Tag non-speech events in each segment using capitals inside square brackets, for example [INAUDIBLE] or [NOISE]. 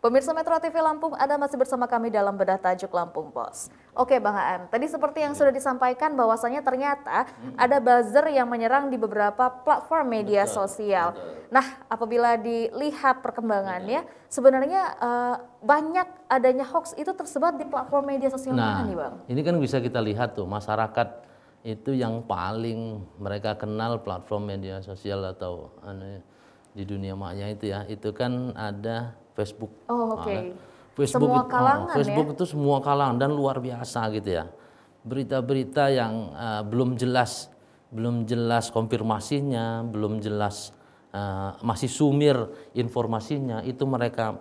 Pemirsa Metro TV Lampung, Anda masih bersama kami dalam bedah tajuk Lampung Bos. Oke Bang Aan, tadi seperti yang sudah disampaikan bahwasannya ternyata hmm. ada buzzer yang menyerang di beberapa platform media sosial. Nah, apabila dilihat perkembangannya, hmm. sebenarnya uh, banyak adanya hoax itu tersebar di platform media sosial nah, mana nih Bang? Ini kan bisa kita lihat tuh masyarakat itu yang paling mereka kenal platform media sosial atau anu, di dunia maknya itu ya, itu kan ada Facebook. Oh, nah, oke. Okay. Facebook semua itu, kalangan, nah, Facebook ya? itu semua kalangan dan luar biasa gitu ya. Berita-berita yang uh, belum jelas, belum jelas konfirmasinya, belum jelas uh, masih sumir informasinya itu mereka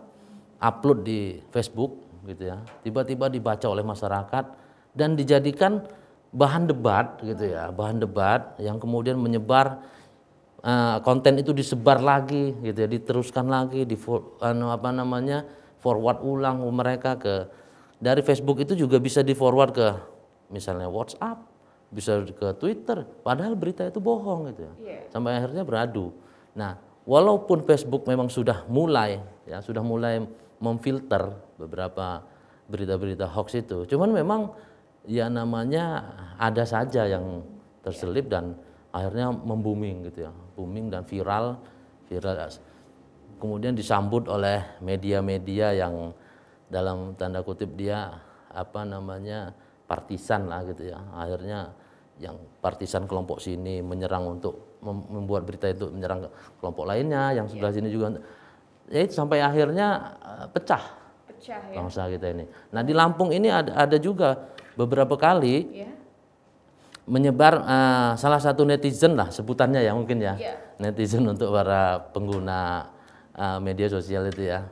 upload di Facebook gitu ya. Tiba-tiba dibaca oleh masyarakat dan dijadikan bahan debat gitu ya, bahan debat yang kemudian menyebar Eh, konten itu disebar lagi gitu ya diteruskan lagi di anu, apa namanya forward ulang mereka ke dari Facebook itu juga bisa di forward ke misalnya WhatsApp bisa ke Twitter padahal berita itu bohong gitu ya iya. sampai akhirnya beradu nah walaupun Facebook memang sudah mulai ya sudah mulai memfilter beberapa berita-berita hoax itu cuman memang ya namanya ada saja yang terselip dan akhirnya membuming gitu ya booming dan viral viral kemudian disambut oleh media-media yang dalam tanda kutip dia apa namanya partisan lah gitu ya akhirnya yang partisan kelompok sini menyerang untuk membuat berita itu menyerang kelompok lainnya yang iya. sebelah yeah. sini juga ya itu sampai akhirnya eh, pecah pecah ya. bangsa kita ini nah di Lampung ini ada ada juga beberapa kali yeah menyebar uh, salah satu netizen lah sebutannya ya mungkin ya yeah. netizen untuk para pengguna uh, media sosial itu ya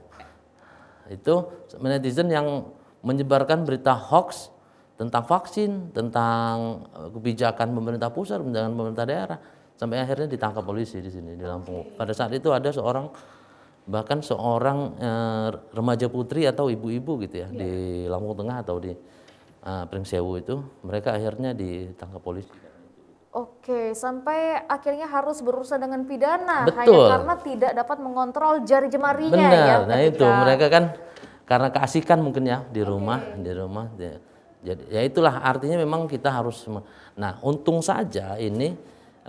itu netizen yang menyebarkan berita hoax tentang vaksin tentang eh, kebijakan pemerintah pusat kebijakan pemerintah daerah sampai akhirnya ditangkap polisi di sini di Lampung okay. pada saat itu ada seorang bahkan seorang uh, remaja putri atau ibu-ibu gitu ya yeah. di Lampung Tengah atau di uh, Prim Sewu itu, mereka akhirnya ditangkap polisi. Oke, sampai akhirnya harus berurusan dengan pidana Betul. hanya karena tidak dapat mengontrol jari jemarinya ya Benar, ya. Nah itu mereka kan karena keasikan mungkin ya di rumah, di rumah. Di, ya. jadi ya itulah artinya memang kita harus. Nah untung saja ini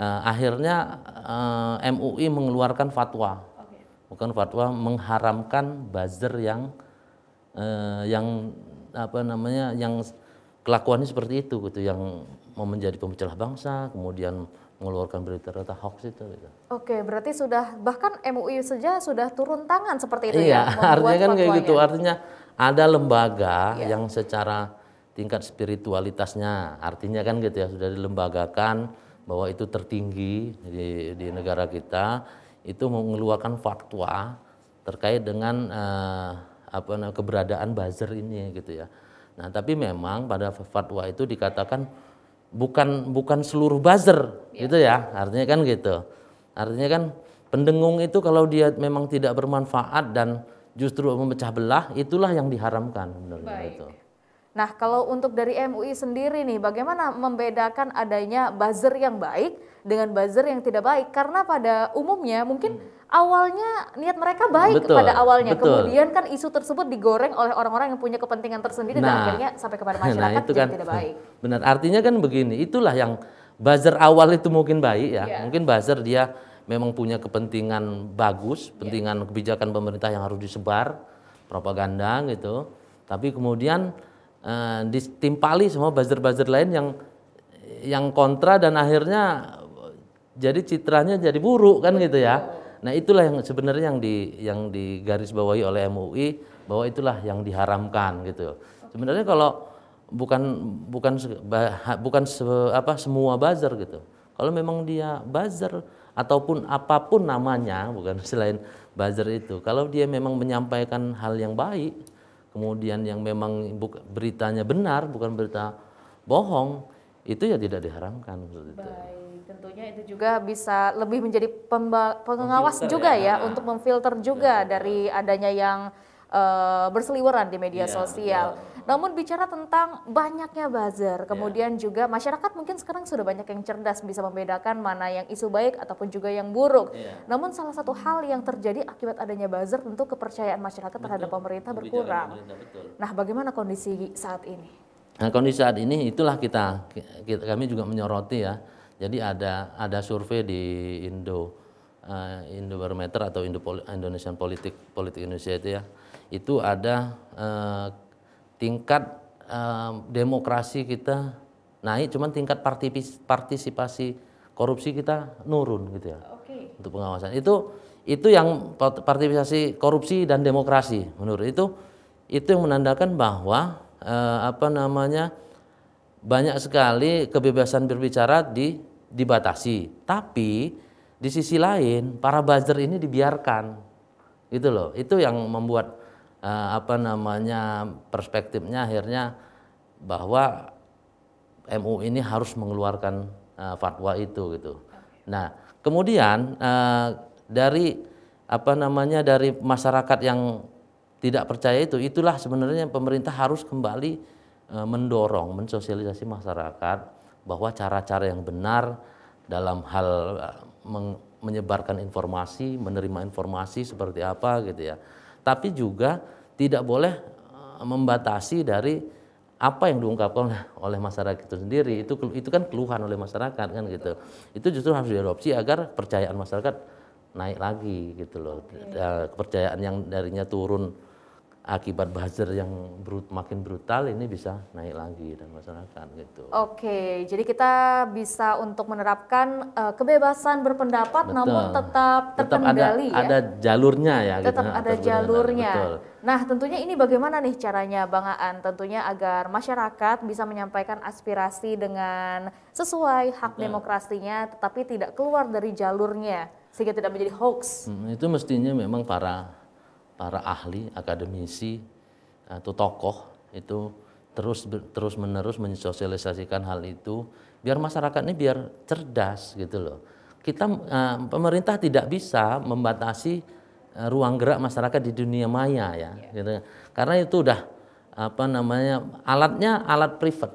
uh, akhirnya uh, eh, MUI mengeluarkan fatwa, okay. bukan fatwa mengharamkan buzzer yang uh, yang apa namanya yang kelakuannya seperti itu gitu yang mau menjadi pemecah bangsa kemudian mengeluarkan berita-berita hoax itu. Gitu. Oke, berarti sudah bahkan MUI saja sudah turun tangan seperti itu. Iya, ya, [LAUGHS] artinya kan kayak gitu. Artinya ada lembaga yeah. yang secara tingkat spiritualitasnya, artinya kan gitu ya sudah dilembagakan bahwa itu tertinggi di, di negara kita itu mengeluarkan fatwa terkait dengan uh, apa keberadaan buzzer ini gitu ya. Nah, tapi memang pada fatwa itu dikatakan bukan bukan seluruh buzzer ya. gitu ya. Artinya kan gitu. Artinya kan pendengung itu kalau dia memang tidak bermanfaat dan justru memecah belah itulah yang diharamkan benar Baik. itu. Nah, kalau untuk dari MUI sendiri nih, bagaimana membedakan adanya buzzer yang baik dengan buzzer yang tidak baik? Karena pada umumnya mungkin hmm. awalnya niat mereka baik betul, pada awalnya, betul. kemudian kan isu tersebut digoreng oleh orang-orang yang punya kepentingan tersendiri nah, dan akhirnya sampai kepada [LAUGHS] nah, masyarakat nah itu kan, tidak baik. [LAUGHS] Benar, artinya kan begini, itulah yang buzzer awal itu mungkin baik ya, yeah. mungkin buzzer dia memang punya kepentingan bagus, iya. kepentingan yeah. kebijakan pemerintah yang harus disebar, propaganda gitu. Tapi kemudian uh, eh, ditimpali semua buzzer-buzzer lain yang yang kontra dan akhirnya jadi citranya jadi buruk kan gitu ya. Nah itulah yang sebenarnya yang di yang digarisbawahi oleh MUI bahwa itulah yang diharamkan gitu. Sebenarnya kalau bukan bukan bukan se, apa semua buzzer gitu. Kalau memang dia buzzer ataupun apapun namanya bukan [LAUGHS] selain buzzer itu. Kalau dia memang menyampaikan hal yang baik, kemudian yang memang beritanya benar bukan berita bohong itu ya tidak diharamkan Baik, tentunya itu juga bisa lebih menjadi pengawas memfilter juga ya, ya untuk memfilter juga ya. dari adanya yang uh, berseliweran di media ya, sosial. Ya. Namun bicara tentang banyaknya buzzer, iya. kemudian yeah. juga masyarakat mungkin sekarang sudah banyak yang cerdas bisa membedakan mana yang isu baik ataupun juga yang buruk. Yeah. Namun salah satu hal yang terjadi akibat adanya buzzer tentu kepercayaan masyarakat betul. terhadap pemerintah berkurang. Nah, bagaimana kondisi saat ini? Nah, kondisi saat ini itulah kita, kita kami juga menyoroti ya. Jadi ada ada survei di Indo uh, eh, Barometer atau Indo Indonesian Politik Politik Indonesia itu ya itu ada uh, tingkat eh, demokrasi kita naik, cuman tingkat partisipasi korupsi kita nurun gitu ya. Okay. Untuk pengawasan itu itu yang partisipasi korupsi dan demokrasi menurut itu itu yang menandakan bahwa uh, apa namanya banyak sekali kebebasan berbicara di dibatasi. Tapi di sisi lain para buzzer ini dibiarkan. Gitu loh. Itu yang membuat eh, apa namanya perspektifnya akhirnya bahwa MU ini harus mengeluarkan eh, fatwa itu gitu. Nah, kemudian eh, dari apa namanya dari masyarakat yang tidak percaya itu itulah sebenarnya pemerintah harus kembali eh, mendorong mensosialisasi masyarakat bahwa cara-cara yang benar dalam hal eh, menyebarkan informasi, menerima informasi seperti apa gitu ya tapi juga tidak boleh eh, membatasi dari apa yang diungkapkan oleh masyarakat itu sendiri itu itu kan keluhan oleh masyarakat kan gitu itu justru harus diadopsi agar percayaan masyarakat naik lagi gitu loh okay. Eh, kepercayaan yang darinya turun akibat buzzer yang brut, makin brutal ini bisa naik lagi dan masyarakat gitu. Oke, jadi kita bisa untuk menerapkan uh, kebebasan berpendapat Betul. namun tetap terkendali tetap ada, ya. ada jalurnya ya gitu. Tetap gitu, ada jalurnya. Nah, tentunya ini bagaimana nih caranya Bang Aan? Tentunya agar masyarakat bisa menyampaikan aspirasi dengan sesuai hak Betul. demokrasinya tetapi tidak keluar dari jalurnya sehingga tidak menjadi hoax. Hmm, itu mestinya memang para para ahli, akademisi atau tokoh itu terus terus menerus mensosialisasikan hal itu biar masyarakat ini biar cerdas gitu loh. Kita eh, pemerintah tidak bisa membatasi eh, ruang gerak masyarakat di dunia maya ya, iya. gitu. Karena itu udah apa namanya alatnya alat privat,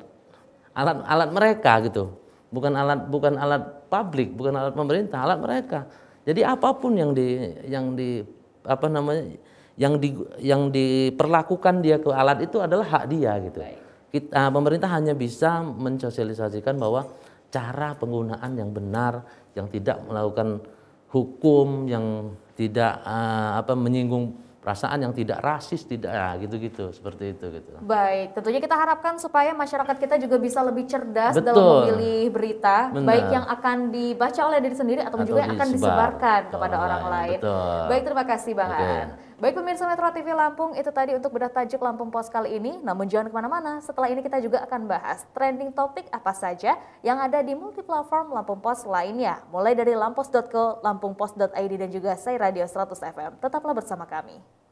alat alat mereka gitu, bukan alat bukan alat publik, bukan alat pemerintah, alat mereka. Jadi apapun yang di yang di apa namanya yang di, yang diperlakukan dia ke alat itu adalah hak dia gitu. Baik. Kita ah, pemerintah hanya bisa mensosialisasikan bahwa cara penggunaan yang benar, yang tidak melakukan hukum, yang tidak uh, apa menyinggung perasaan yang tidak rasis tidak ah, gitu-gitu seperti itu gitu. Baik, tentunya kita harapkan supaya masyarakat kita juga bisa lebih cerdas Betul. dalam memilih berita Benar. baik yang akan dibaca oleh diri sendiri atau, atau juga yang akan disebarkan kepada orang lain. Betul. Baik, terima kasih Bang okay. Baik pemirsa Metro TV Lampung, itu tadi untuk bedah tajuk Lampung Pos kali ini. Namun jangan kemana-mana, setelah ini kita juga akan bahas trending topik apa saja yang ada di multiplatform Lampung Pos lainnya. Mulai dari lampos.co, lampungpost.id, dan juga saya Radio 100 FM. Tetaplah bersama kami.